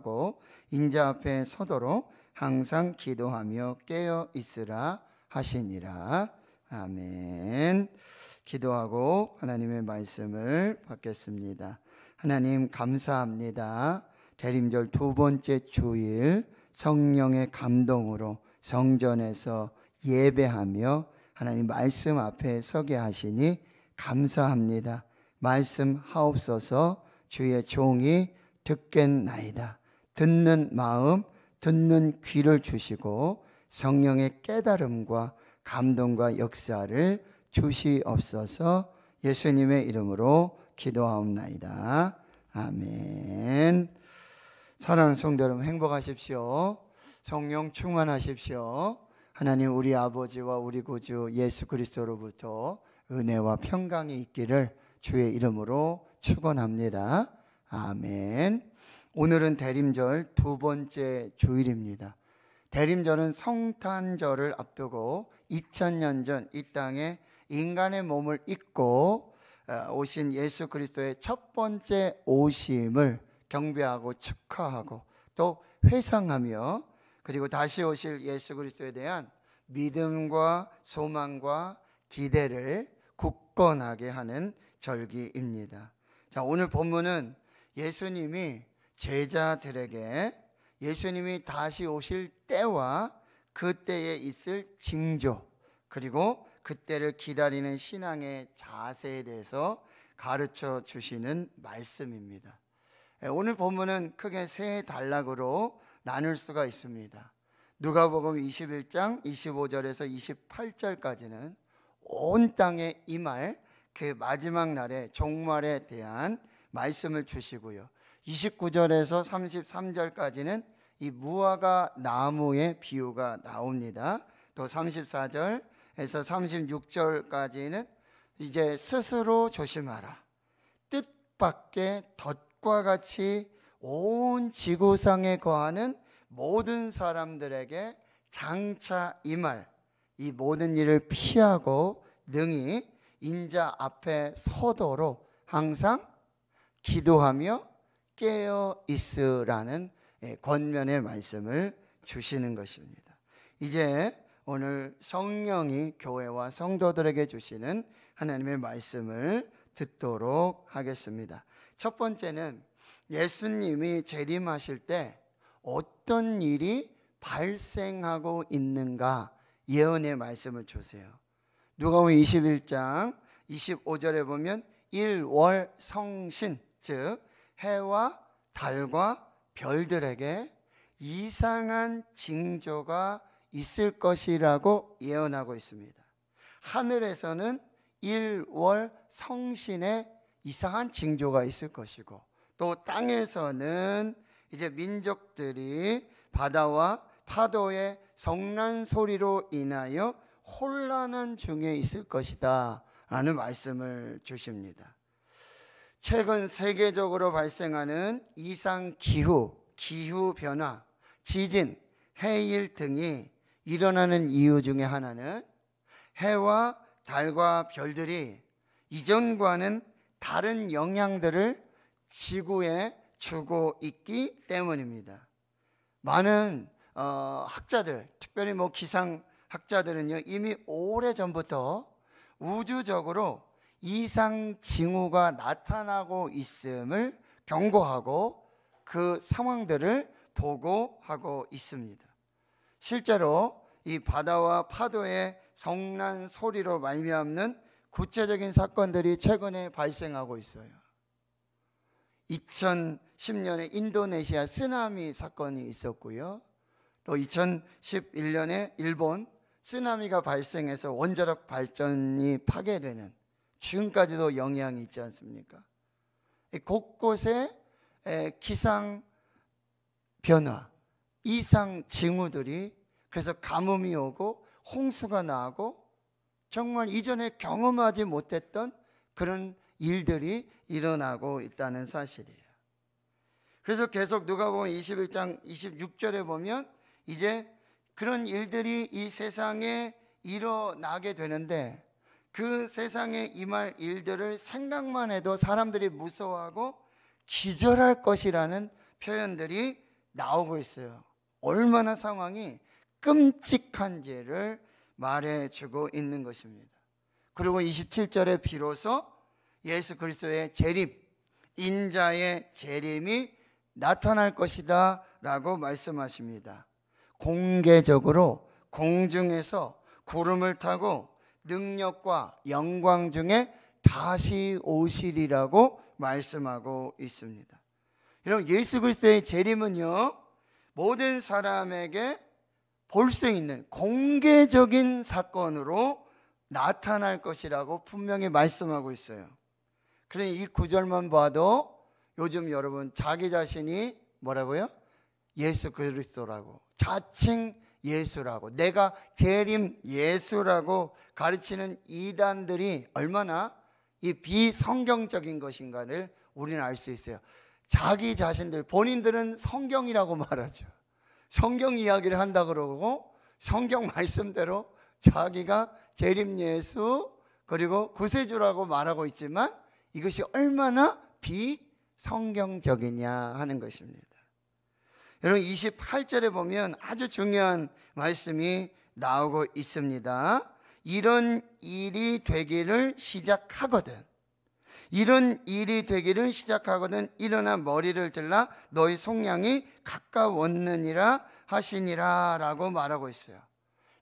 하고 인자 앞에 서도록 항상 기도하며 깨어 있으라 하시니라. 아멘. 기도하고 하나님의 말씀을 받겠습니다. 하나님 감사합니다. 대림절 두 번째 주일 성령의 감동으로 성전에서 예배하며 하나님 말씀 앞에 서게 하시니 감사합니다. 말씀 하옵소서 주의 종이 듣겠나이다. 듣는 마음, 듣는 귀를 주시고 성령의 깨달음과 감동과 역사를 주시옵소서 예수님의 이름으로 기도하옵나이다. 아멘. 사랑하는 성도 여러분 행복하십시오. 성령 충만하십시오. 하나님 우리 아버지와 우리 구주 예수 그리스도로부터 은혜와 평강이 있기를 주의 이름으로 축원합니다. 아멘. 오늘은 대림절 두 번째 주일입니다. 대림절은 성탄절을 앞두고 2000년 전 이 땅에 인간의 몸을 입고 어, 오신 예수 그리스도의 첫 번째 오심을 경배하고 축하하고 또 회상하며 그리고 다시 오실 예수 그리스도에 대한 믿음과 소망과 기대를 굳건하게 하는 절기입니다. 자, 오늘 본문은 예수님이 제자들에게 예수님이 다시 오실 때와 그때에 있을 징조 그리고 그때를 기다리는 신앙의 자세에 대해서 가르쳐 주시는 말씀입니다. 예, 오늘 본문은 크게 세 단락으로 나눌 수가 있습니다. 누가복음 21장 25절에서 28절까지는 온 땅에 임할 그 마지막 날의 종말에 대한 말씀을 주시고요. 29절에서 33절까지는 이 무화과 나무의 비유가 나옵니다. 또 34절에서 36절까지는 이제 스스로 조심하라. 뜻밖의 덫과 같이 온 지구상에 거하는 모든 사람들에게 장차 임할 이 모든 일을 피하고 능히 인자 앞에 서도록 항상 기도하며 깨어 있으라는 예, 권면의 말씀을 주시는 것입니다. 이제 오늘 성령이 교회와 성도들에게 주시는 하나님의 말씀을 듣도록 하겠습니다. 첫 번째는 예수님이 재림하실 때 어떤 일이 발생하고 있는가 예언의 말씀을 주세요. 누가복음 21장 25절에 보면 일월 성신 즉 해와 달과 별들에게 이상한 징조가 있을 것이라고 예언하고 있습니다. 하늘에서는 일월 성신에 이상한 징조가 있을 것이고 또 땅에서는 이제 민족들이 바다와 파도의 성난 소리로 인하여 혼란한 중에 있을 것이다 라는 말씀을 주십니다. 최근 세계적으로 발생하는 이상 기후, 기후 변화, 지진, 해일 등이 일어나는 이유 중에 하나는 해와 달과 별들이 이전과는 다른 영향들을 지구에 주고 있기 때문입니다. 많은 어, 학자들, 특별히 뭐 기상 학자들은요 이미 오래 전부터 우주적으로 이상 징후가 나타나고 있음을 경고하고 그 상황들을 보고하고 있습니다. 실제로 이 바다와 파도의 성난 소리로 말미암는 구체적인 사건들이 최근에 발생하고 있어요. 2010년에 인도네시아 쓰나미 사건이 있었고요. 또 2011년에 일본 쓰나미가 발생해서 원자력 발전이 파괴되는 지금까지도 영향이 있지 않습니까? 곳곳에 기상 변화, 이상 징후들이 그래서 가뭄이 오고 홍수가 나고 정말 이전에 경험하지 못했던 그런 일들이 일어나고 있다는 사실이에요. 그래서 계속 누가 보면 21장 26절에 보면 이제 그런 일들이 이 세상에 일어나게 되는데 그 세상에 임할 일들을 생각만 해도 사람들이 무서워하고 기절할 것이라는 표현들이 나오고 있어요. 얼마나 상황이 끔찍한지를 말해주고 있는 것입니다. 그리고 27절에 비로소 예수 그리스도의 재림, 인자의 재림이 나타날 것이다 라고 말씀하십니다. 공개적으로 공중에서 구름을 타고 능력과 영광 중에 다시 오시리라고 말씀하고 있습니다. 여러분 예수 그리스도의 재림은요 모든 사람에게 볼 수 있는 공개적인 사건으로 나타날 것이라고 분명히 말씀하고 있어요. 그러니 이 구절만 봐도 요즘 여러분 자기 자신이 뭐라고요? 예수 그리스도라고 자칭 예수라고 내가 재림 예수라고 가르치는 이단들이 얼마나 이 비성경적인 것인가를 우리는 알 수 있어요. 자기 자신들 본인들은 성경이라고 말하죠. 성경 이야기를 한다 그러고 성경 말씀대로 자기가 재림 예수 그리고 구세주라고 말하고 있지만 이것이 얼마나 비성경적이냐 하는 것입니다. 여러분 28절에 보면 아주 중요한 말씀이 나오고 있습니다. 이런 일이 되기를 시작하거든. 이런 일이 되기를 시작하거든 일어나 머리를 들라 너희 속량이 가까웠느니라 하시니라 라고 말하고 있어요.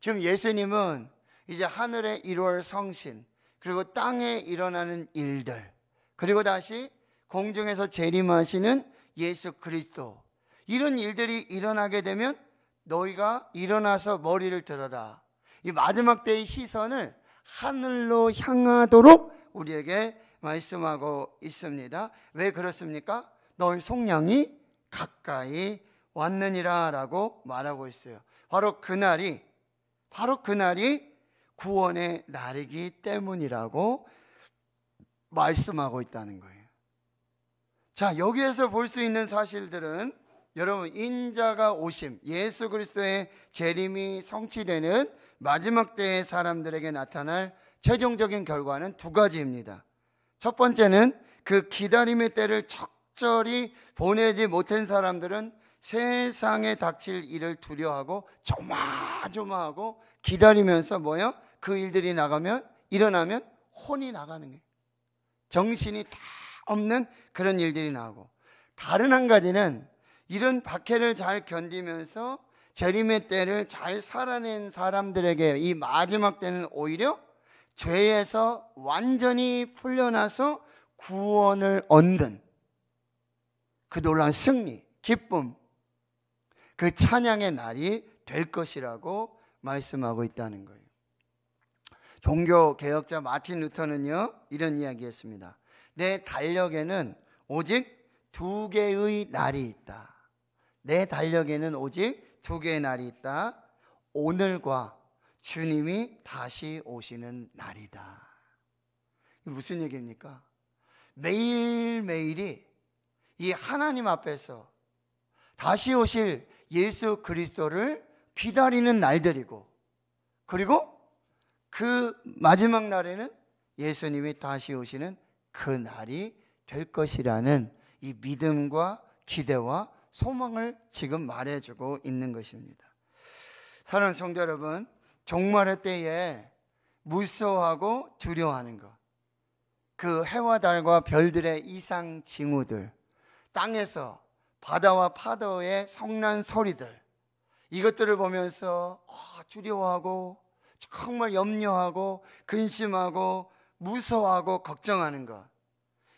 지금 예수님은 이제 하늘의 1월 성신 그리고 땅에 일어나는 일들 그리고 다시 공중에서 재림하시는 예수 그리스도 이런 일들이 일어나게 되면 너희가 일어나서 머리를 들어라. 이 마지막 때의 시선을 하늘로 향하도록 우리에게 말씀하고 있습니다. 왜 그렇습니까? 너희 속량이 가까이 왔느니라 라고 말하고 있어요. 바로 그날이, 바로 그날이 구원의 날이기 때문이라고 말씀하고 있다는 거예요. 자, 여기에서 볼 수 있는 사실들은 여러분 인자가 오심 예수 그리스도의 재림이 성취되는 마지막 때의 사람들에게 나타날 최종적인 결과는 두 가지입니다. 첫 번째는 그 기다림의 때를 적절히 보내지 못한 사람들은 세상에 닥칠 일을 두려워하고 조마조마하고 기다리면서 뭐요? 그 일들이 나가면 일어나면 혼이 나가는 거예요. 정신이 다 없는 그런 일들이 나오고 다른 한 가지는 이런 박해를 잘 견디면서 재림의 때를 잘 살아낸 사람들에게 이 마지막 때는 오히려 죄에서 완전히 풀려나서 구원을 얻는 그 놀라운 승리, 기쁨, 그 찬양의 날이 될 것이라고 말씀하고 있다는 거예요. 종교 개혁자 마틴 루터는요, 이런 이야기 했습니다. 내 달력에는 오직 두 개의 날이 있다. 내 달력에는 오직 두 개의 날이 있다. 오늘과 주님이 다시 오시는 날이다. 무슨 얘기입니까? 매일매일이 이 하나님 앞에서 다시 오실 예수 그리스도를 기다리는 날들이고 그리고 그 마지막 날에는 예수님이 다시 오시는 그 날이 될 것이라는 이 믿음과 기대와 소망을 지금 말해주고 있는 것입니다. 사랑하는 성도 여러분, 종말의 때에 무서워하고 두려워하는 것. 그 해와 달과 별들의 이상 징후들, 땅에서 바다와 파도의 성난 소리들, 이것들을 보면서 아, 두려워하고 정말 염려하고 근심하고 무서워하고 걱정하는 것.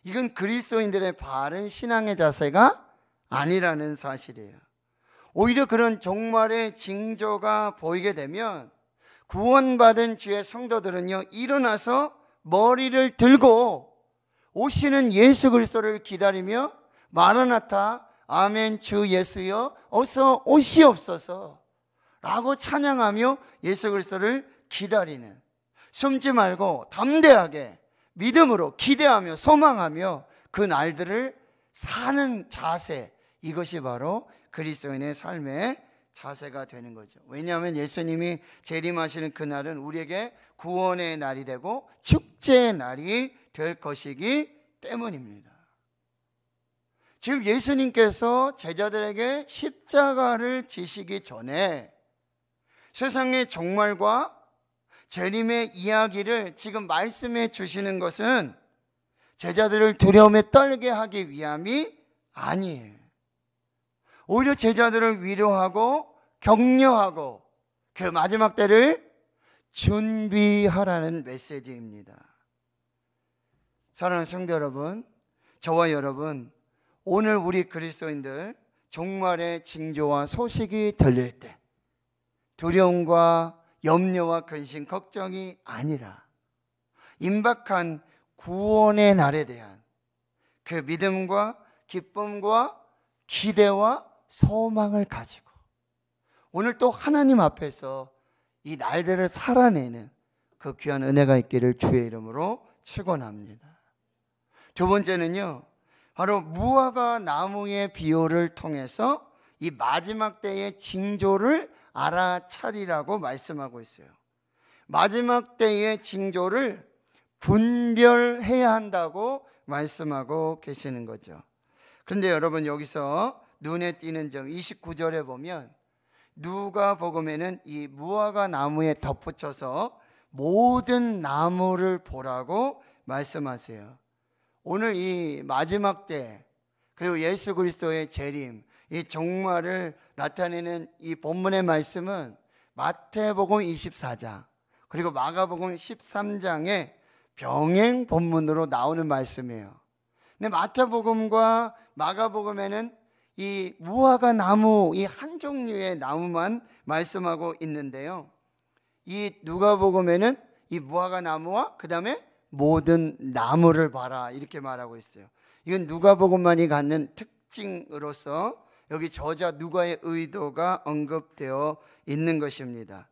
이건 그리스도인들의 바른 신앙의 자세가 아니라는 사실이에요. 오히려 그런 종말의 징조가 보이게 되면 구원받은 주의 성도들은요, 일어나서 머리를 들고 오시는 예수 그리스도를 기다리며 마라나타 아멘 주 예수여 어서 오시옵소서 라고 찬양하며 예수 그리스도를 기다리는 숨지 말고 담대하게 믿음으로 기대하며 소망하며 그 날들을 사는 자세 이것이 바로 그리스도인의 삶의 자세가 되는 거죠. 왜냐하면 예수님이 재림하시는 그날은 우리에게 구원의 날이 되고 축제의 날이 될 것이기 때문입니다. 지금 예수님께서 제자들에게 십자가를 지시기 전에 세상의 종말과 재림의 이야기를 지금 말씀해 주시는 것은 제자들을 두려움에 떨게 하기 위함이 아니에요. 오히려 제자들을 위로하고 격려하고 그 마지막 때를 준비하라는 메시지입니다. 사랑하는 성도 여러분, 저와 여러분, 오늘 우리 그리스도인들 종말의 징조와 소식이 들릴 때 두려움과 염려와 근심, 걱정이 아니라 임박한 구원의 날에 대한 그 믿음과 기쁨과 기대와 소망을 가지고 오늘 또 하나님 앞에서 이 날들을 살아내는 그 귀한 은혜가 있기를 주의 이름으로 축원합니다. 두 번째는요. 바로 무화과 나무의 비유를 통해서 이 마지막 때의 징조를 알아차리라고 말씀하고 있어요. 마지막 때의 징조를 분별해야 한다고 말씀하고 계시는 거죠. 그런데 여러분 여기서 눈에 띄는 점 29절에 보면 누가복음에는 이 무화과 나무에 덧붙여서 모든 나무를 보라고 말씀하세요. 오늘 이 마지막 때 그리고 예수 그리스도의 재림 이 종말을 나타내는 이 본문의 말씀은 마태복음 24장 그리고 마가복음 13장의 병행 본문으로 나오는 말씀이에요. 근데 마태복음과 마가복음에는 이 무화과 나무 이 한 종류의 나무만 말씀하고 있는데요. 이 누가복음에는 이 무화과 나무와 그다음에 모든 나무를 봐라 이렇게 말하고 있어요. 이건 누가복음만이 갖는 특징으로서 여기 저자 누가의 의도가 언급되어 있는 것입니다.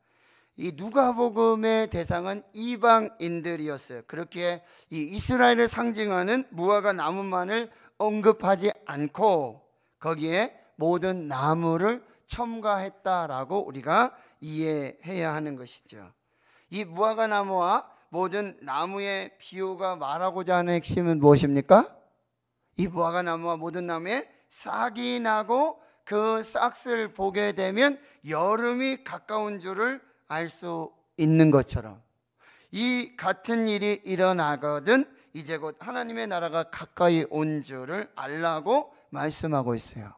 이 누가복음의 대상은 이방인들이었어요. 그렇게 이 이스라엘을 상징하는 무화과 나무만을 언급하지 않고 거기에 모든 나무를 첨가했다라고 우리가 이해해야 하는 것이죠. 이 무화과 나무와 모든 나무의 비유가 말하고자 하는 핵심은 무엇입니까? 이 무화과 나무와 모든 나무에 싹이 나고 그 싹을 보게 되면 여름이 가까운 줄을 알 수 있는 것처럼 이 같은 일이 일어나거든 이제 곧 하나님의 나라가 가까이 온 줄을 알라고 말씀하고 있어요.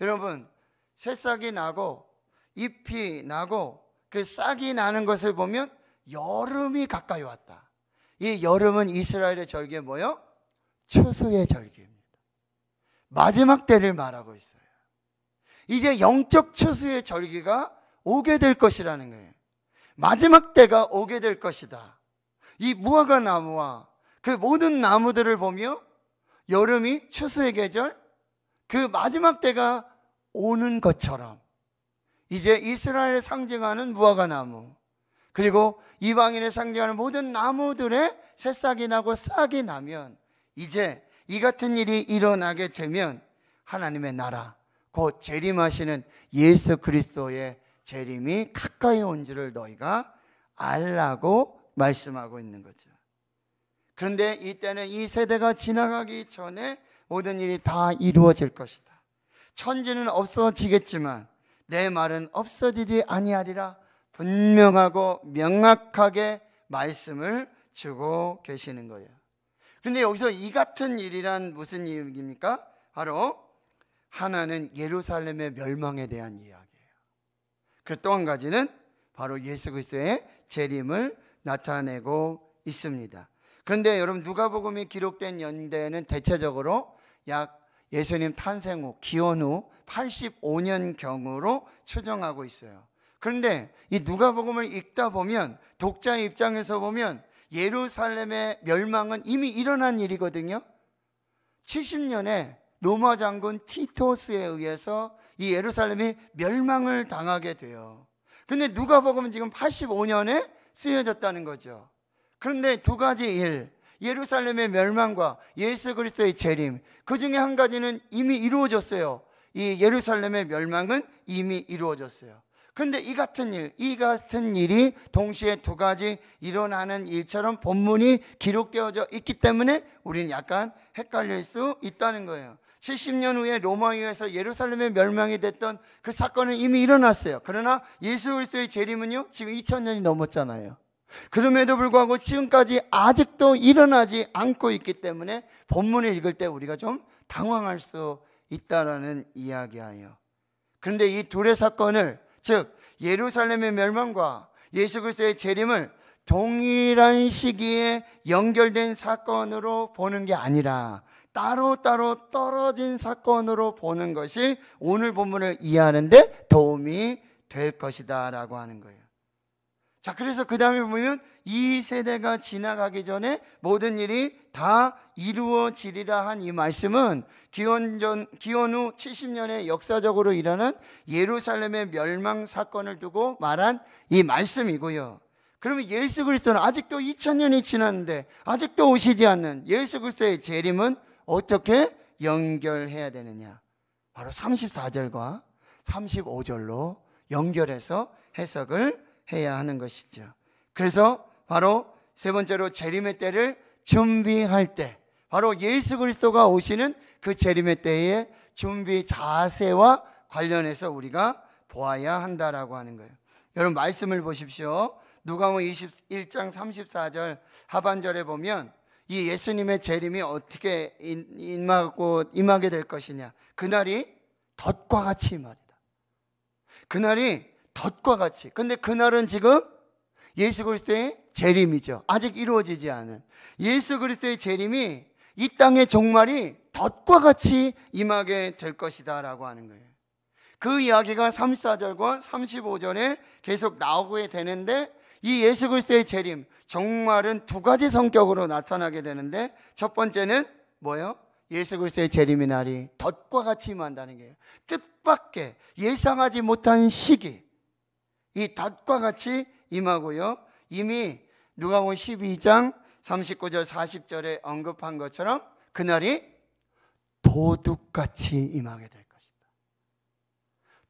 여러분, 새싹이 나고 잎이 나고 그 싹이 나는 것을 보면 여름이 가까이 왔다. 이 여름은 이스라엘의 절기에 뭐요? 추수의 절기입니다. 마지막 때를 말하고 있어요. 이제 영적 추수의 절기가 오게 될 것이라는 거예요. 마지막 때가 오게 될 것이다. 이 무화과 나무와 그 모든 나무들을 보며 여름이 추수의 계절, 그 마지막 때가 오는 것처럼 이제 이스라엘을 상징하는 무화과나무 그리고 이방인을 상징하는 모든 나무들의 새싹이 나고 싹이 나면 이제 이 같은 일이 일어나게 되면 하나님의 나라 곧 재림하시는 예수 그리스도의 재림이 가까이 온 줄을 너희가 알라고 말씀하고 있는 거죠. 그런데 이때는 이 세대가 지나가기 전에 모든 일이 다 이루어질 것이다. 천지는 없어지겠지만 내 말은 없어지지 아니하리라 분명하고 명확하게 말씀을 주고 계시는 거예요. 근데 여기서 이 같은 일이란 무슨 이유입니까? 바로 하나는 예루살렘의 멸망에 대한 이야기예요. 그또한 가지는 바로 예수 그리스도의 재림을 나타내고 있습니다. 그런데 여러분 누가복음이 기록된 연대는 대체적으로 약 예수님 탄생 후 기원 후 85년 경으로 추정하고 있어요. 그런데 이 누가복음을 읽다 보면 독자 입장에서 보면 예루살렘의 멸망은 이미 일어난 일이거든요. 70년에 로마 장군 티토스에 의해서 이 예루살렘이 멸망을 당하게 돼요. 근데 누가복음은 지금 85년에 쓰여졌다는 거죠. 그런데 두 가지 일, 예루살렘의 멸망과 예수 그리스도의 재림, 그 중에 한 가지는 이미 이루어졌어요. 이 예루살렘의 멸망은 이미 이루어졌어요. 그런데 이 같은 일, 이 같은 일이 동시에 두 가지 일어나는 일처럼 본문이 기록되어져 있기 때문에 우리는 약간 헷갈릴 수 있다는 거예요. 70년 후에 로마에서 예루살렘의 멸망이 됐던 그 사건은 이미 일어났어요. 그러나 예수 그리스도의 재림은요, 지금 2000년이 넘었잖아요. 그럼에도 불구하고 지금까지 아직도 일어나지 않고 있기 때문에 본문을 읽을 때 우리가 좀 당황할 수 있다라는 이야기하여. 그런데 이 둘의 사건을 즉 예루살렘의 멸망과 예수 그리스도의 재림을 동일한 시기에 연결된 사건으로 보는 게 아니라 따로따로 떨어진 사건으로 보는 것이 오늘 본문을 이해하는데 도움이 될 것이다 라고 하는 거예요. 자, 그래서 그 다음에 보면 이 세대가 지나가기 전에 모든 일이 다 이루어지리라 한 이 말씀은 기원전, 기원 후7 0년에 역사적으로 일어난 예루살렘의 멸망 사건을 두고 말한 이 말씀이고요. 그러면 예수 그리스도는 아직도 2000년이 지났는데 아직도 오시지 않는 예수 그리스도의 재림은 어떻게 연결해야 되느냐? 바로 34절과 35절로 연결해서 해석을 해야 하는 것이죠. 그래서 바로 세 번째로 재림의 때를 준비할 때 바로 예수 그리스도가 오시는 그 재림의 때의 준비 자세와 관련해서 우리가 보아야 한다라고 하는 거예요. 여러분 말씀을 보십시오. 누가복음 21장 34절 하반절에 보면 이 예수님의 재림이 어떻게 임하고 임하게 될 것이냐. 그날이 덫과 같이 말이다. 그날이 덫과 같이. 근데 그날은 지금 예수 그리스도의 재림이죠. 아직 이루어지지 않은. 예수 그리스도의 재림이 이 땅의 종말이 덫과 같이 임하게 될 것이다 라고 하는 거예요. 그 이야기가 34절과 35절에 계속 나오게 되는데 이 예수 그리스도의 재림, 종말은 두 가지 성격으로 나타나게 되는데 첫 번째는 뭐예요? 예수 그리스도의 재림의 날이 덫과 같이 임한다는 거예요 뜻밖의 예상하지 못한 시기, 이 닷과 같이 임하고요. 이미 누가복음 12장 39절 40절에 언급한 것처럼 그날이 도둑같이 임하게 될 것이다.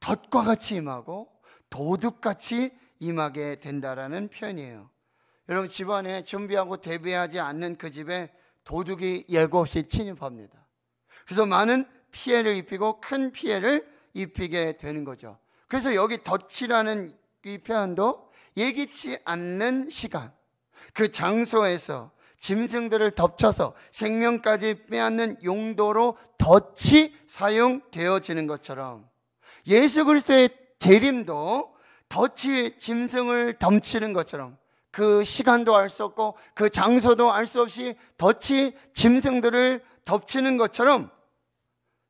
덫과 같이 임하고 도둑같이 임하게 된다라는 표현이에요. 여러분 집안에 준비하고 대비하지 않는 그 집에 도둑이 예고 없이 침입합니다. 그래서 많은 피해를 입히고 큰 피해를 입히게 되는 거죠. 그래서 여기 덫이라는 이 표현도 예기치 않는 시간, 그 장소에서 짐승들을 덮쳐서 생명까지 빼앗는 용도로 덫이 사용되어지는 것처럼 예수 그리스도의 재림도 덫이 짐승을 덮치는 것처럼 그 시간도 알 수 없고 그 장소도 알 수 없이 덫이 짐승들을 덮치는 것처럼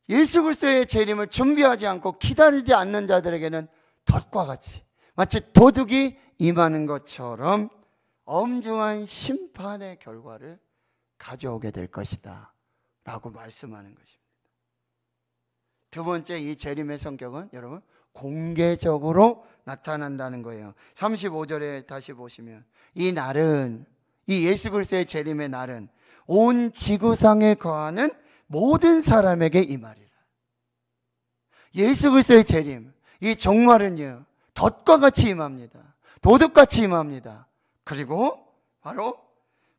예수 그리스도의 재림을 준비하지 않고 기다리지 않는 자들에게는 덫과 같이 마치 도둑이 임하는 것처럼 엄중한 심판의 결과를 가져오게 될 것이다. 라고 말씀하는 것입니다. 두 번째, 이 재림의 성격은 여러분, 공개적으로 나타난다는 거예요. 35절에 다시 보시면, 이 날은, 이 예수 그리스의 재림의 날은 온 지구상에 거하는 모든 사람에게 임하리라. 예수 그리스의 재림, 이 종말은요, 덫과 같이 임합니다. 도둑같이 임합니다. 그리고 바로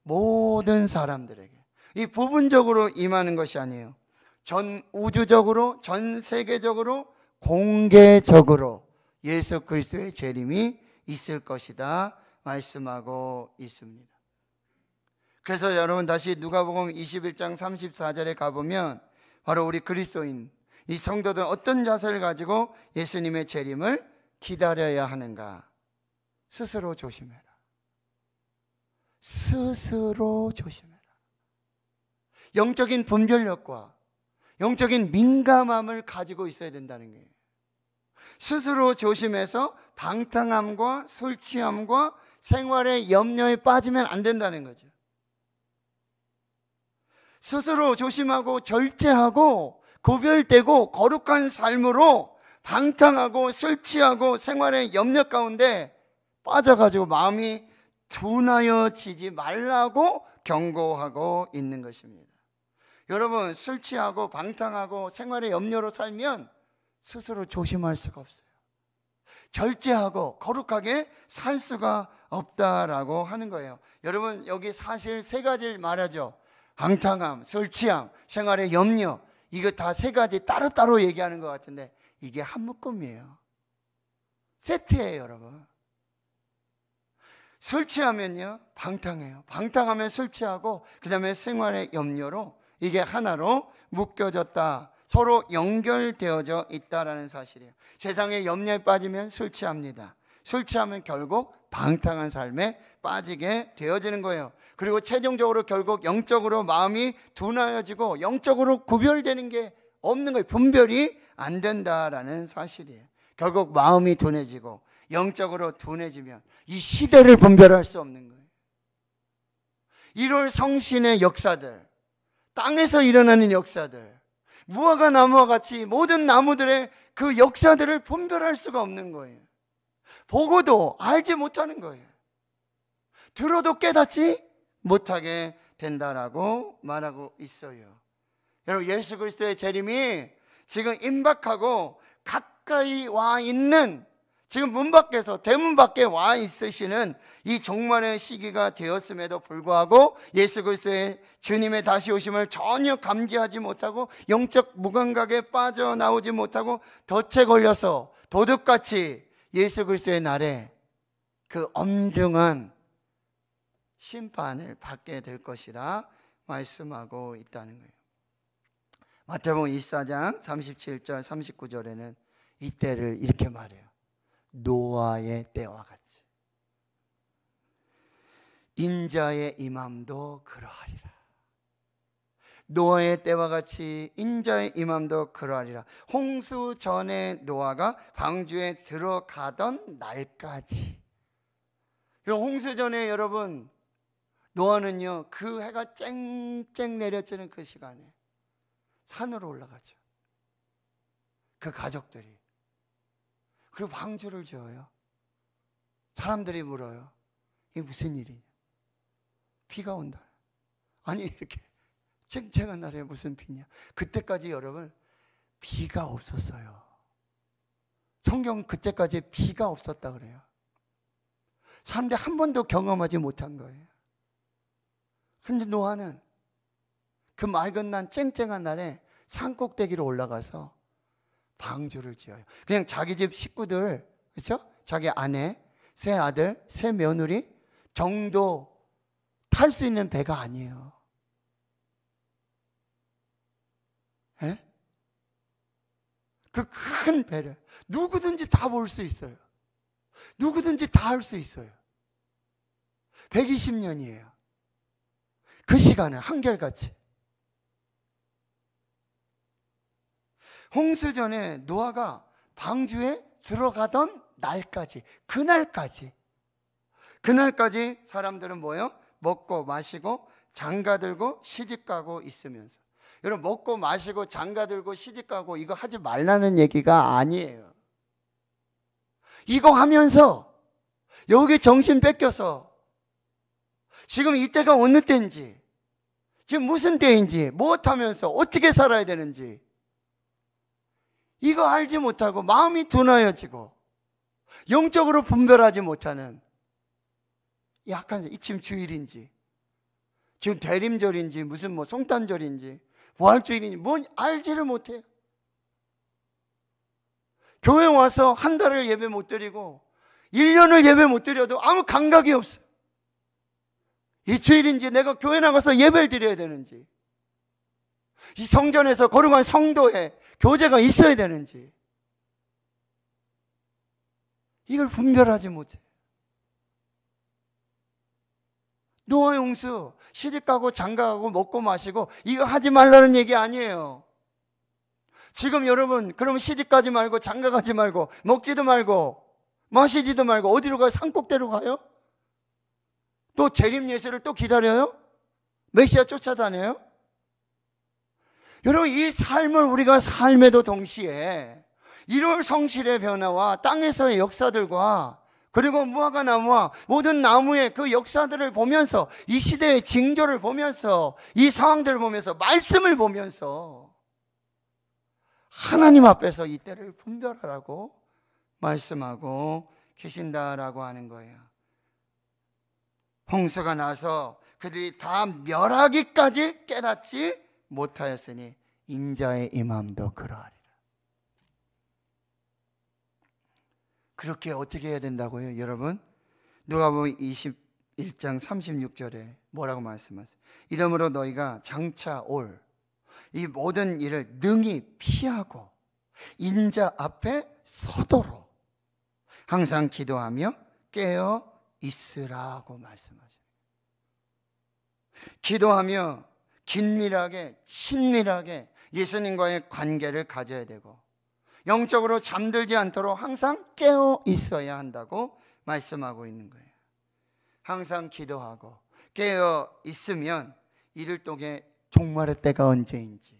모든 사람들에게 이 부분적으로 임하는 것이 아니에요. 전 우주적으로 전 세계적으로 공개적으로 예수 그리스도의 재림이 있을 것이다 말씀하고 있습니다. 그래서 여러분 다시 누가복음 21장 34절에 가보면 바로 우리 그리스도인 이 성도들은 어떤 자세를 가지고 예수님의 재림을 기다려야 하는가? 스스로 조심해라. 스스로 조심해라. 영적인 분별력과 영적인 민감함을 가지고 있어야 된다는 거예요. 스스로 조심해서 방탕함과 술 취함과 생활의 염려에 빠지면 안 된다는 거죠. 스스로 조심하고 절제하고 구별되고 거룩한 삶으로 방탕하고 술 취하고 생활의 염려 가운데 빠져가지고 마음이 둔하여지지 말라고 경고하고 있는 것입니다. 여러분, 술 취하고 방탕하고 생활의 염려로 살면 스스로 조심할 수가 없어요. 절제하고 거룩하게 살 수가 없다라고 하는 거예요. 여러분, 여기 사실 세 가지를 말하죠. 방탕함, 술 취함, 생활의 염려. 이거 다 세 가지 따로따로 얘기하는 것 같은데 이게 한 묶음이에요. 세트예요, 여러분. 설치하면요, 방탕해요. 방탕하면 설치하고, 그 다음에 생활의 염려로 이게 하나로 묶여졌다. 서로 연결되어져 있다라는 사실이에요. 세상의 염려에 빠지면 술취합니다. 술취하면 결국 방탕한 삶에 빠지게 되어지는 거예요. 그리고 최종적으로 결국 영적으로 마음이 둔하여지고 영적으로 구별되는 게 없는 거예요. 분별이 안 된다라는 사실이에요. 결국 마음이 둔해지고 영적으로 둔해지면 이 시대를 분별할 수 없는 거예요. 1월 성신의 역사들, 땅에서 일어나는 역사들, 무화과 나무와 같이 모든 나무들의 그 역사들을 분별할 수가 없는 거예요. 보고도 알지 못하는 거예요. 들어도 깨닫지 못하게 된다라고 말하고 있어요. 여러분 예수 그리스도의 재림이 지금 임박하고 가까이 와 있는 지금 문 밖에서 대문 밖에 와 있으시는 이 종말의 시기가 되었음에도 불구하고 예수 그리스도의 주님의 다시 오심을 전혀 감지하지 못하고 영적 무감각에 빠져나오지 못하고 덫에 걸려서 도둑같이 예수 그리스도의 날에 그 엄중한 심판을 받게 될 것이라 말씀하고 있다는 거예요. 마태복음 24장 37절 39절에는 이 때를 이렇게 말해요. 노아의 때와 같이 인자의 임함도 그러하리라. 노아의 때와 같이 인자의 임함도 그러하리라. 홍수 전에 노아가 방주에 들어가던 날까지. 그럼 홍수 전에 여러분 노아는요 그 해가 쨍쨍 내려지는 그 시간에 산으로 올라가죠. 그 가족들이. 그리고 방주를 지어요. 사람들이 물어요. 이게 무슨 일이냐? 비가 온다. 아니, 이렇게 쨍쨍한 날에 무슨 비냐? 그때까지 여러분, 비가 없었어요. 성경 그때까지 비가 없었다 그래요. 사람들이 한 번도 경험하지 못한 거예요. 그런데 노아는 그 맑은 날 쨍쨍한 날에 산 꼭대기로 올라가서 방주를 지어요. 그냥 자기 집 식구들, 그렇죠? 자기 아내, 새 아들, 새 며느리 정도 탈 수 있는 배가 아니에요. 예? 그큰 배를 누구든지 다 볼 수 있어요. 누구든지 다 할 수 있어요. 120년이에요. 그 시간을 한결같이 홍수 전에 노아가 방주에 들어가던 날까지 그날까지 그날까지 사람들은 뭐요 먹고 마시고 장가 들고 시집 가고 있으면서 여러분 먹고 마시고 장가 들고 시집 가고 이거 하지 말라는 얘기가 아니에요. 이거 하면서 여기 정신 뺏겨서 지금 이때가 어느 때인지 지금 무슨 때인지 무엇 하면서 어떻게 살아야 되는지 이거 알지 못하고 마음이 둔하여지고 영적으로 분별하지 못하는 약간 이쯤 주일인지 지금 대림절인지 무슨 뭐 송탄절인지 부활주일인지 뭔 알지를 못해요. 교회 와서 한 달을 예배 못 드리고 1년을 예배 못 드려도 아무 감각이 없어요. 이 주일인지 내가 교회 나가서 예배를 드려야 되는지 이 성전에서 거룩한 성도에 교제가 있어야 되는지 이걸 분별하지 못해. 노아 용수 시집 가고 장가 가고 먹고 마시고 이거 하지 말라는 얘기 아니에요. 지금 여러분 그럼 시집 가지 말고 장가 가지 말고 먹지도 말고 마시지도 말고 어디로 가요? 산꼭대로 가요? 또 재림 예수를 또 기다려요? 메시아 쫓아다녀요? 여러분 이 삶을 우리가 삶에도 동시에 이룰 성실의 변화와 땅에서의 역사들과 그리고 무화과 나무와 모든 나무의 그 역사들을 보면서 이 시대의 징조를 보면서 이 상황들을 보면서 말씀을 보면서 하나님 앞에서 이 때를 분별하라고 말씀하고 계신다라고 하는 거예요. 홍수가 나서 그들이 다 멸하기까지 깨닫지 못하였으니 인자의 임함도 그러하리라. 그렇게 어떻게 해야 된다고요, 여러분? 누가 보면 21장 36절에 뭐라고 말씀하세요? 이러므로 너희가 장차 올 이 모든 일을 능히 피하고 인자 앞에 서도록 항상 기도하며 깨어 있으라고 말씀하세요. 기도하며 긴밀하게, 친밀하게 예수님과의 관계를 가져야 되고, 영적으로 잠들지 않도록 항상 깨어 있어야 한다고 말씀하고 있는 거예요. 항상 기도하고 깨어 있으면 이를 통해 종말의 때가 언제인지,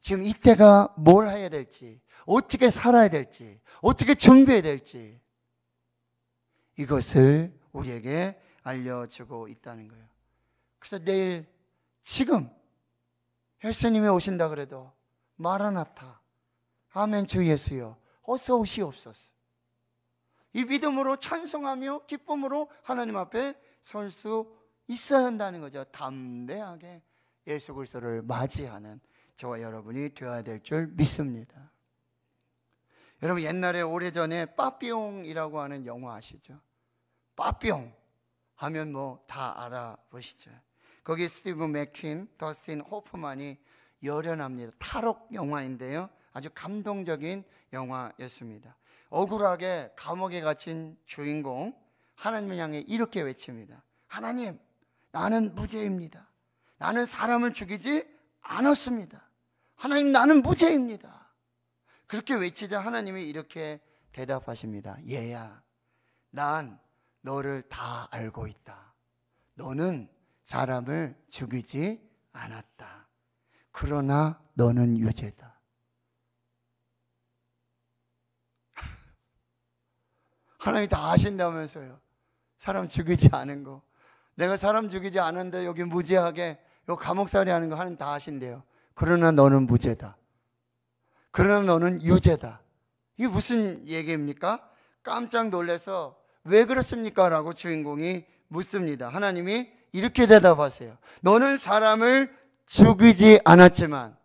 지금 이때가 뭘 해야 될지, 어떻게 살아야 될지, 어떻게 준비해야 될지, 이것을 우리에게 알려주고 있다는 거예요. 그래서 내일 지금 예수님이 오신다 그래도 말라나타 아멘 주 예수여 어서 오시옵소서 이 믿음으로 찬송하며 기쁨으로 하나님 앞에 설 수 있어야 한다는 거죠 담대하게 예수 그리스도를 맞이하는 저와 여러분이 되어야 될 줄 믿습니다 여러분 옛날에 오래전에 빠삐용이라고 하는 영화 아시죠? 빠삐용 하면 뭐 다 알아보시죠 거기 스티브 맥퀸, 더스틴 호프만이 열연합니다. 탈옥 영화인데요. 아주 감동적인 영화였습니다. 억울하게 감옥에 갇힌 주인공 하나님을 향해 이렇게 외칩니다. 하나님, 나는 무죄입니다. 나는 사람을 죽이지 않았습니다. 하나님, 나는 무죄입니다. 그렇게 외치자 하나님이 이렇게 대답하십니다. 얘야, 난 너를 다 알고 있다. 너는 사람을 죽이지 않았다. 그러나 너는 유죄다. 하나님이 다 아신다면서요. 사람 죽이지 않은 거. 내가 사람 죽이지 않은데 여기 무죄하게 요 감옥살이 하는 거 하나님 다 아신대요. 그러나 너는 무죄다. 그러나 너는 유죄다. 이게 무슨 얘기입니까? 깜짝 놀래서 왜 그렇습니까? 라고 주인공이 묻습니다. 하나님이 이렇게 대답하세요. 너는 사람을 죽이지 않았지만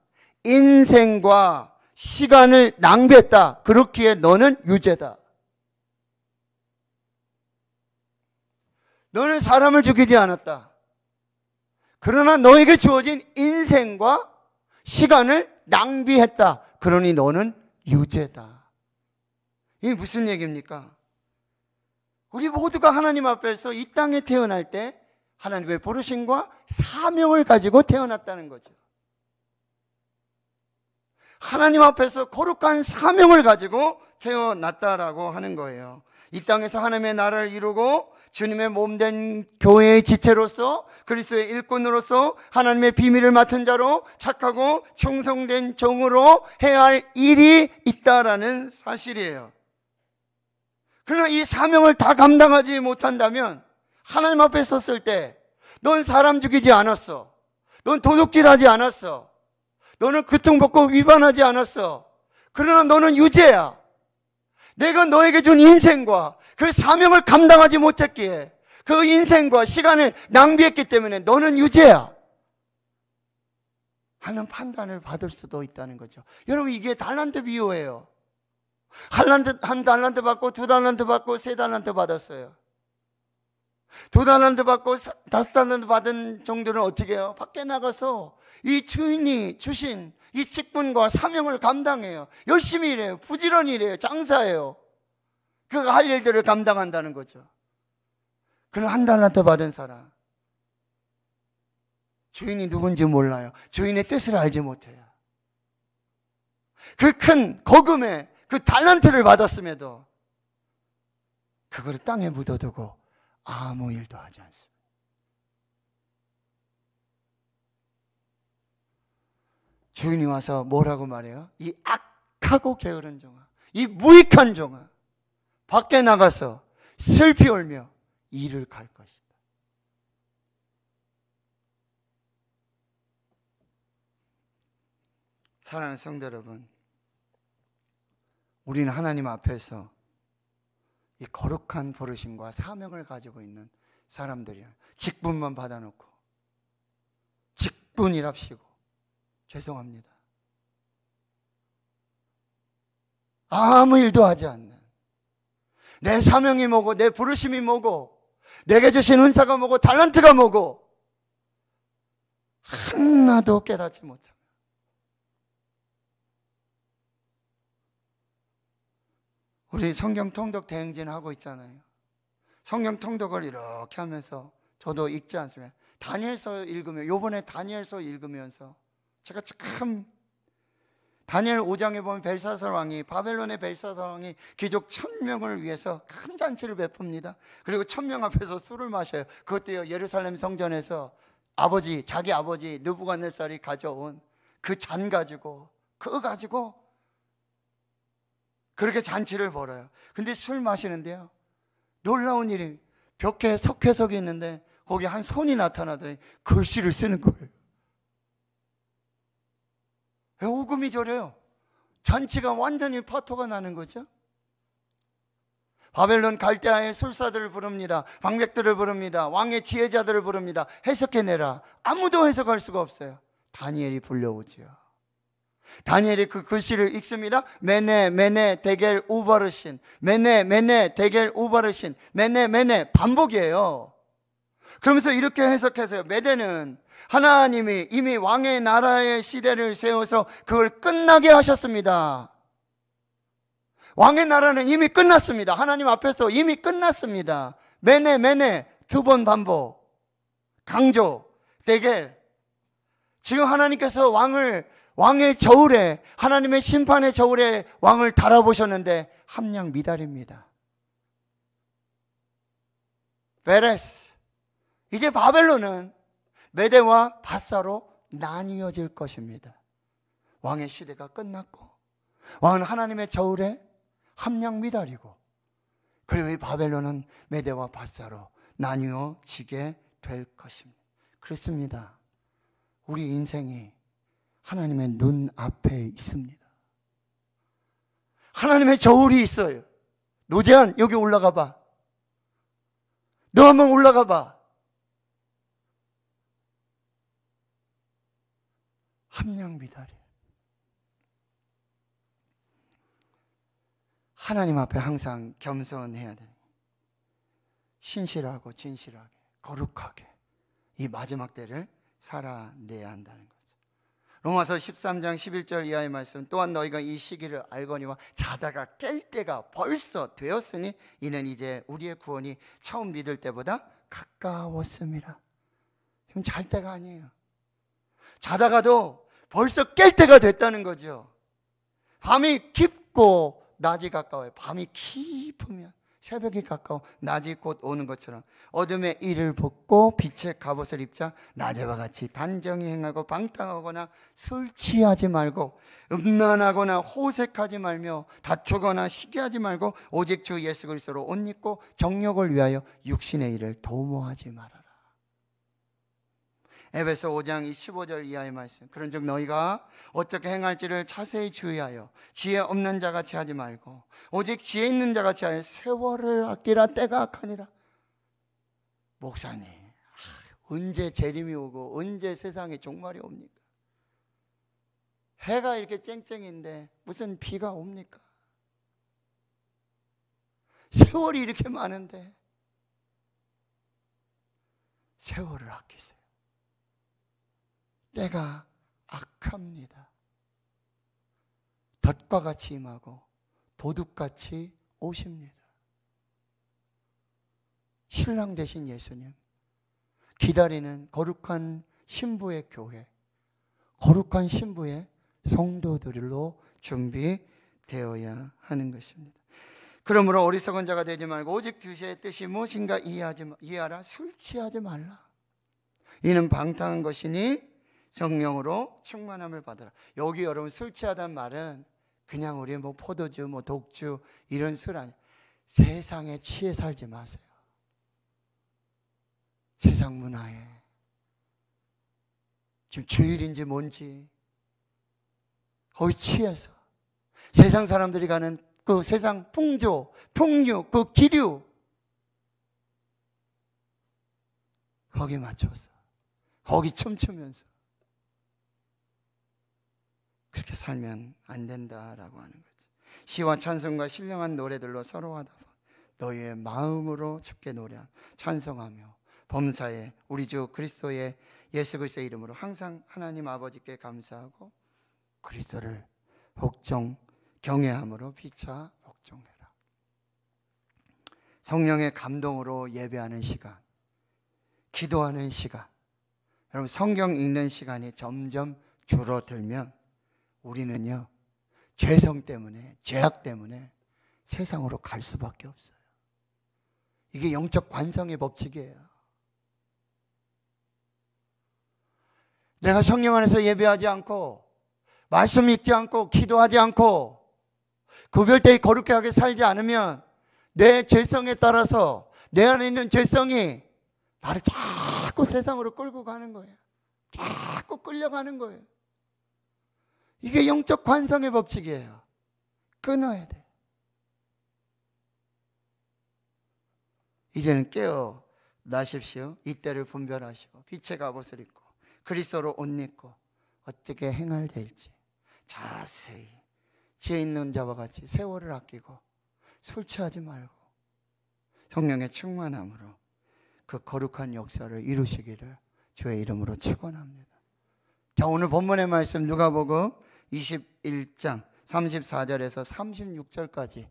인생과 시간을 낭비했다. 그렇기에 너는 유죄다. 너는 사람을 죽이지 않았다. 그러나 너에게 주어진 인생과 시간을 낭비했다. 그러니 너는 유죄다. 이게 무슨 얘기입니까? 우리 모두가 하나님 앞에서 이 땅에 태어날 때 하나님의 부르심과 사명을 가지고 태어났다는 거죠. 하나님 앞에서 거룩한 사명을 가지고 태어났다라고 하는 거예요. 이 땅에서 하나님의 나라를 이루고 주님의 몸 된 교회의 지체로서 그리스도의 일꾼으로서 하나님의 비밀을 맡은 자로 착하고 충성된 종으로 해야 할 일이 있다라는 사실이에요. 그러나 이 사명을 다 감당하지 못한다면 하나님 앞에 섰을 때, 넌 사람 죽이지 않았어. 넌 도둑질하지 않았어. 너는 교통법고 위반하지 않았어. 그러나 너는 유죄야. 내가 너에게 준 인생과 그 사명을 감당하지 못했기에 그 인생과 시간을 낭비했기 때문에 너는 유죄야. 하는 판단을 받을 수도 있다는 거죠. 여러분, 이게 달란트 비유예요. 한 달란트 받고, 두 달란트 받고, 세 달란트 받았어요. 도단한테 받고 다스단한테 받은 정도는 어떻게 해요? 밖에 나가서 이 주인이 주신 이 직분과 사명을 감당해요. 열심히 일해요. 부지런히 일해요. 장사해요. 그가 할 일들을 감당한다는 거죠. 그는 한 달한테 받은 사람. 주인이 누군지 몰라요. 주인의 뜻을 알지 못해요. 그 큰 거금에 그 달란트를 받았음에도 그거를 땅에 묻어두고 아무 일도 하지 않습니다. 주인이 와서 뭐라고 말해요? 이 악하고 게으른 종아, 이 무익한 종아, 밖에 나가서 슬피 울며 일을 갈 것이다. 사랑하는 성도 여러분, 우리는 하나님 앞에서 이 거룩한 부르심과 사명을 가지고 있는 사람들이야. 직분만 받아놓고 직분이랍시고 죄송합니다. 아무 일도 하지 않는 내 사명이 뭐고 내 부르심이 뭐고 내게 주신 은사가 뭐고 달란트가 뭐고 하나도 깨닫지 못하고 우리 성경 통독 대행진 하고 있잖아요. 성경 통독을 이렇게 하면서 저도 읽지 않습니다. 다니엘서 읽으며 요번에 다니엘서 읽으면서 제가 참 다니엘 5장에 보면 벨사살 왕이 바벨론의 벨사살 왕이 귀족 천명을 위해서 큰 잔치를 베풉니다. 그리고 천명 앞에서 술을 마셔요. 그것도요. 예루살렘 성전에서 아버지 자기 아버지 누부갓네살이 가져온 그 잔 가지고 그거 가지고 그렇게 잔치를 벌어요. 근데 술 마시는데요. 놀라운 일이 벽에 석회석이 있는데 거기 한 손이 나타나더니 글씨를 쓰는 거예요. 오금이 저려요. 잔치가 완전히 파토가 나는 거죠. 바벨론 갈대아의 술사들을 부릅니다. 방백들을 부릅니다. 왕의 지혜자들을 부릅니다. 해석해내라. 아무도 해석할 수가 없어요. 다니엘이 불려오지요. 다니엘이 그 글씨를 읽습니다. 메네 메네 데겔 오바르신 메네 메네 데겔 오바르신 메네 메네 반복이에요. 그러면서 이렇게 해석해서요. 메대는 하나님이 이미 왕의 나라의 시대를 세워서 그걸 끝나게 하셨습니다. 왕의 나라는 이미 끝났습니다. 하나님 앞에서 이미 끝났습니다. 매네 매네 두 번 반복 강조 대결 지금 하나님께서 왕을 왕의 저울에 하나님의 심판의 저울에 왕을 달아보셨는데 함량 미달입니다. 베레스 이제 바벨론은 메대와 바사로 나뉘어질 것입니다. 왕의 시대가 끝났고 왕은 하나님의 저울에 함량 미달이고 그리고 이 바벨론은 메대와 바사로 나뉘어지게 될 것입니다. 그렇습니다. 우리 인생이 하나님의 눈 앞에 있습니다. 하나님의 저울이 있어요. 노재한 여기 올라가 봐. 너 한번 올라가 봐. 함량 미달이. 하나님 앞에 항상 겸손해야 돼. 신실하고 진실하게 거룩하게 이 마지막 때를 살아내야 한다는 것. 로마서 13장 11절 이하의 말씀 또한 너희가 이 시기를 알거니와 자다가 깰 때가 벌써 되었으니 이는 이제 우리의 구원이 처음 믿을 때보다 가까웠습니다. 지금 잘 때가 아니에요. 자다가도 벌써 깰 때가 됐다는 거죠. 밤이 깊고 낮이 가까워요. 밤이 깊으면 새벽이 가까워 낮이 곧 오는 것처럼 어둠의 이를 벗고 빛의 갑옷을 입자 낮에와 같이 단정히 행하고 방탕하거나 술 취하지 말고 음란하거나 호색하지 말며 다투거나 시기하지 말고 오직 주 예수 그리스도로 옷 입고 정욕을 위하여 육신의 일을 도모하지 말아라 에베소 5장 2 5절 이하의 말씀. 그런즉 너희가 어떻게 행할지를 자세히 주의하여 지혜 없는 자 같이 하지 말고 오직 지혜 있는 자 같이 하여 세월을 아끼라 때가 악하니라. 목사님, 언제 재림이 오고 언제 세상에 종말이 옵니까? 해가 이렇게 쨍쨍인데 무슨 비가 옵니까? 세월이 이렇게 많은데 세월을 아끼세요. 때가 악합니다. 덫과 같이 임하고 도둑같이 오십니다. 신랑 되신 예수님, 기다리는 거룩한 신부의 교회, 거룩한 신부의 성도들로 준비되어야 하는 것입니다. 그러므로 어리석은 자가 되지 말고 오직 주시의 뜻이 무엇인가 이해하지, 이해하라. 술 취하지 말라. 이는 방탕한 것이니 성령으로 충만함을 받으라. 여기 여러분 술 취하단 말은 그냥 우리 뭐 포도주, 뭐 독주 이런 술아니 세상에 취해 살지 마세요. 세상 문화에 지금 주일인지 뭔지 거의 취해서 세상 사람들이 가는 그 세상 풍조, 풍류, 그 기류 거기 맞춰서 거기 춤추면서 그렇게 살면 안 된다라고 하는 거죠. 시와 찬송과 신령한 노래들로 서로 하다 너희의 마음으로 주께 노래 찬송하며 범사에 우리 주 그리스도의 예수 그리스도의 이름으로 항상 하나님 아버지께 감사하고 그리스도를 복종 경외함으로 피차 복종해라. 성령의 감동으로 예배하는 시간, 기도하는 시간, 여러분 성경 읽는 시간이 점점 줄어들면 우리는요, 죄성 때문에, 죄악 때문에 세상으로 갈 수밖에 없어요. 이게 영적 관성의 법칙이에요. 내가 성령 안에서 예배하지 않고, 말씀 읽지 않고, 기도하지 않고, 구별되이 거룩하게 살지 않으면 내 죄성에 따라서 내 안에 있는 죄성이 나를 자꾸 세상으로 끌고 가는 거예요. 자꾸 끌려가는 거예요. 이게 영적 관성의 법칙이에요. 끊어야 돼. 이제는 깨어 나십시오. 이때를 분별하시고 빛의 갑옷을 입고 그리스도로 옷 입고 어떻게 행할 될지 자세히 죄 있는 자와 같이 세월을 아끼고 술 취하지 말고 성령의 충만함으로 그 거룩한 역사를 이루시기를 주의 이름으로 축원합니다. 자 오늘 본문의 말씀 누가복음 21장 34절에서 36절까지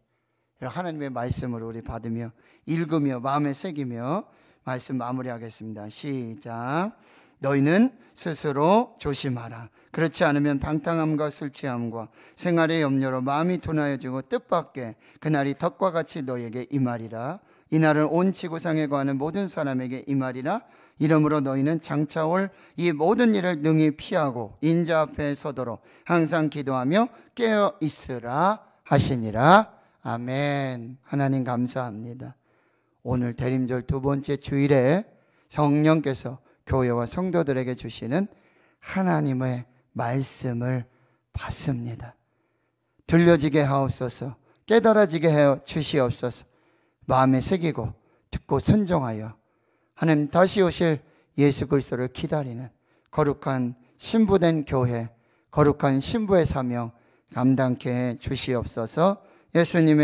하나님의 말씀을 우리 받으며 읽으며 마음에 새기며 말씀 마무리하겠습니다. 시작. 너희는 스스로 조심하라. 그렇지 않으면 방탕함과 술취함과 생활의 염려로 마음이 둔하여지고 뜻밖에 그날이 덕과 같이 너에게 임하리라. 이날은 온 지구상에 거하는 모든 사람에게 임하리라. 이러므로 너희는 장차 올 이 모든 일을 능히 피하고 인자 앞에 서도록 항상 기도하며 깨어 있으라 하시니라. 아멘. 하나님 감사합니다. 오늘 대림절 두 번째 주일에 성령께서 교회와 성도들에게 주시는 하나님의 말씀을 받습니다. 들려지게 하옵소서, 깨달아지게 해 주시옵소서, 마음에 새기고 듣고 순종하여 하나님 다시 오실 예수 그리스도를 기다리는 거룩한 신부된 교회, 거룩한 신부의 사명 감당케 해 주시옵소서. 예수님의